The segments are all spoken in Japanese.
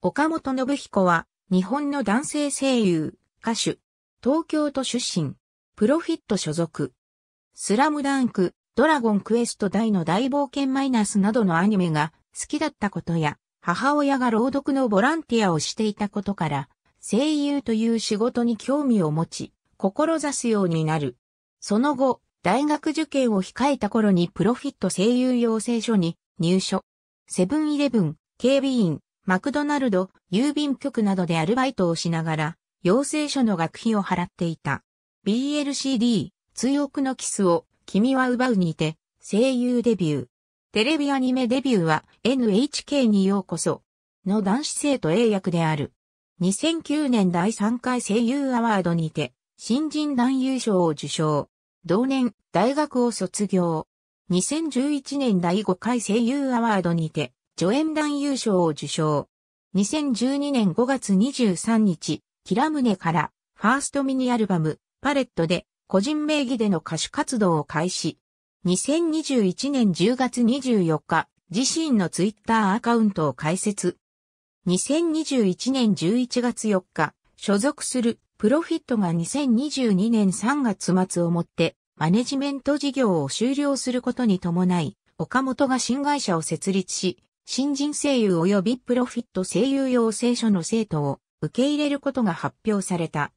岡本信彦は、日本の男性声優、歌手、東京都出身、プロフィット所属、スラムダンク、ドラゴンクエスト大の大冒険マイナスなどのアニメが好きだったことや、母親が朗読のボランティアをしていたことから、声優という仕事に興味を持ち、志すようになる。その後、大学受験を控えた頃にプロフィット声優養成所に入所。セブンイレブン、警備員、マクドナルド、郵便局などでアルバイトをしながら、養成所の学費を払っていた。BLCD、追憶のキスを、君は奪うにて、声優デビュー。テレビアニメデビューは NHK にようこその男子生徒 A 役である。2009年第3回声優アワードにて新人男優賞を受賞。同年大学を卒業。2011年第5回声優アワードにて助演男優賞を受賞。2012年5月23日、キラムネからファーストミニアルバム、パレットで個人名義での歌手活動を開始。2021年10月24日、自身のツイッターアカウントを開設。2021年11月4日、所属するプロフィットが2022年3月末をもってマネジメント事業を終了することに伴い、岡本が新会社を設立し、新人声優及びプロフィット声優養成所の生徒を受け入れることが発表された。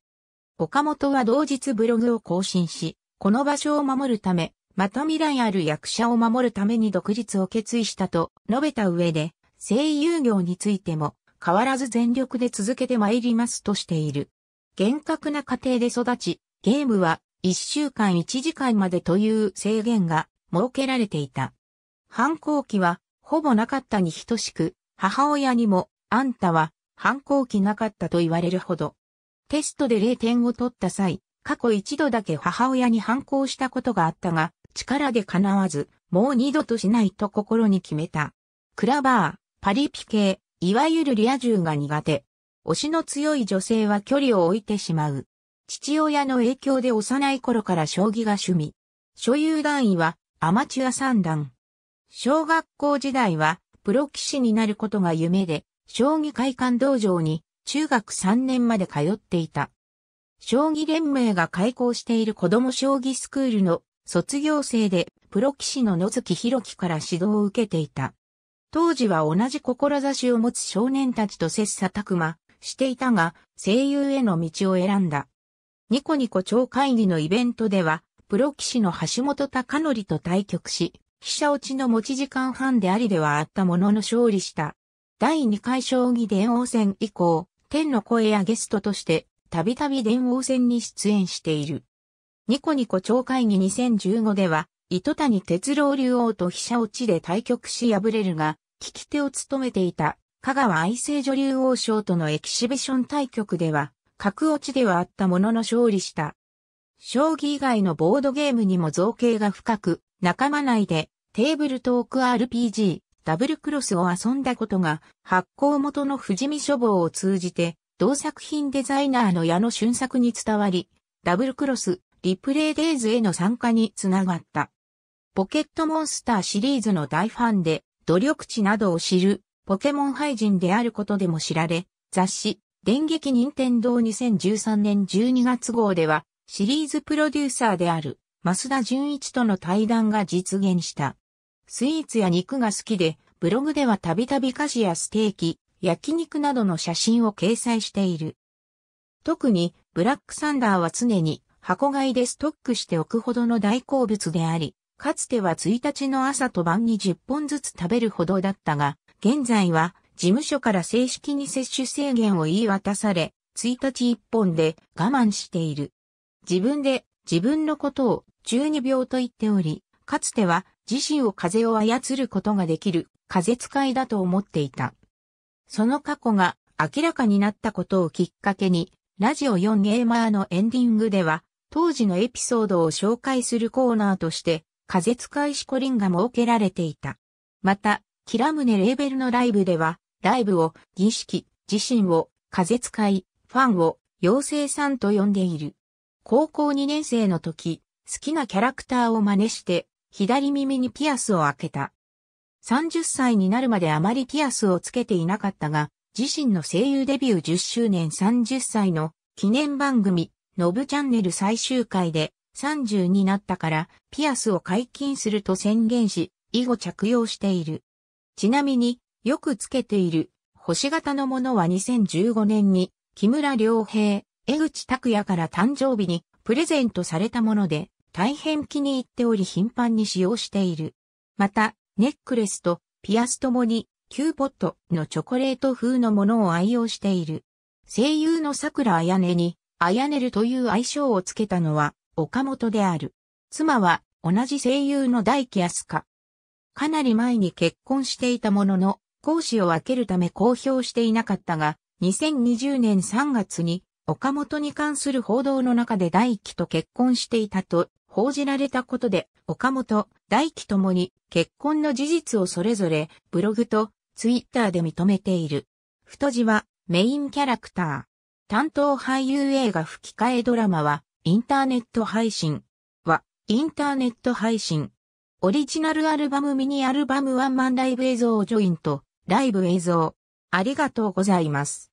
岡本は同日ブログを更新し、この場所を守るため、また未来ある役者を守るために独立を決意したと述べた上で、声優業についても変わらず全力で続けて参りますとしている。厳格な家庭で育ち、ゲームは1週間1時間までという制限が設けられていた。反抗期はほぼなかったに等しく、母親にも、あんたは、反抗期なかったと言われるほど。テストで0点を取った際、過去一度だけ母親に反抗したことがあったが、力で叶わず、もう二度としないと心に決めた。クラバー、パリピ系、いわゆるリア充が苦手。推しの強い女性は距離を置いてしまう。父親の影響で幼い頃から将棋が趣味。所有段位はアマチュア三段。小学校時代はプロ棋士になることが夢で、将棋会館道場に中学3年まで通っていた。将棋連盟が開校している子供将棋スクールの卒業生でプロ棋士の野月博樹から指導を受けていた。当時は同じ志を持つ少年たちと切磋琢磨していたが声優への道を選んだ。ニコニコ超会議のイベントではプロ棋士の橋本隆則と対局し、飛車落ちの持ち時間半でありではあったものの勝利した。第2回将棋電王戦以降、天の声やゲストとして、たびたび電王戦に出演している。ニコニコ超会議2015では、糸谷哲郎竜王と飛車落ちで対局し敗れるが、聞き手を務めていた、香川愛聖女竜王賞とのエキシビション対局では、格落ちではあったものの勝利した。将棋以外のボードゲームにも造形が深く、仲間内でテーブルトーク RPG、ダブルクロスを遊んだことが、発行元の富士見書房を通じて、同作品デザイナーの矢野俊作に伝わり、ダブルクロス、リプレイデイズへの参加につながった。ポケットモンスターシリーズの大ファンで、努力値などを知る、ポケモン廃人であることでも知られ、雑誌、電撃任天堂2013年12月号では、シリーズプロデューサーである、増田純一との対談が実現した。スイーツや肉が好きで、ブログではたびたび菓子やステーキ、焼肉などの写真を掲載している。特に、ブラックサンダーは常に箱買いでストックしておくほどの大好物であり、かつては1日の朝と晩に10本ずつ食べるほどだったが、現在は事務所から正式に摂取制限を言い渡され、1日1本で我慢している。自分で自分のことを12秒と言っており、かつては自身を風を操ることができる風使いだと思っていた。その過去が明らかになったことをきっかけに、ラジオ4ゲーマーのエンディングでは、当時のエピソードを紹介するコーナーとして、風使いしこりんが設けられていた。また、キラムネレーベルのライブでは、ライブを儀式、自身を風使い、ファンを妖精さんと呼んでいる。高校2年生の時、好きなキャラクターを真似して左耳にピアスを開けた。30歳になるまであまりピアスをつけていなかったが、自身の声優デビュー10周年30歳の記念番組、ノブチャンネル最終回で30になったからピアスを解禁すると宣言し、以後着用している。ちなみによくつけている星型のものは2015年に木村良平、江口拓也から誕生日にプレゼントされたもので、大変気に入っており頻繁に使用している。また、ネックレスとピアスともに、キューポットのチョコレート風のものを愛用している。声優の桜あやねに、あやねるという愛称をつけたのは、岡本である。妻は、同じ声優の大木安香。かなり前に結婚していたものの、講師を分けるため公表していなかったが、2020年3月に岡本に関する報道の中で大輝と結婚していたと報じられたことで、岡本、大輝ともに結婚の事実をそれぞれブログとツイッターで認めている。太字はメインキャラクター。担当俳優映画吹き替えドラマはインターネット配信。はインターネット配信。オリジナルアルバムミニアルバムワンマンライブ映像をジョイント、ライブ映像。ありがとうございます。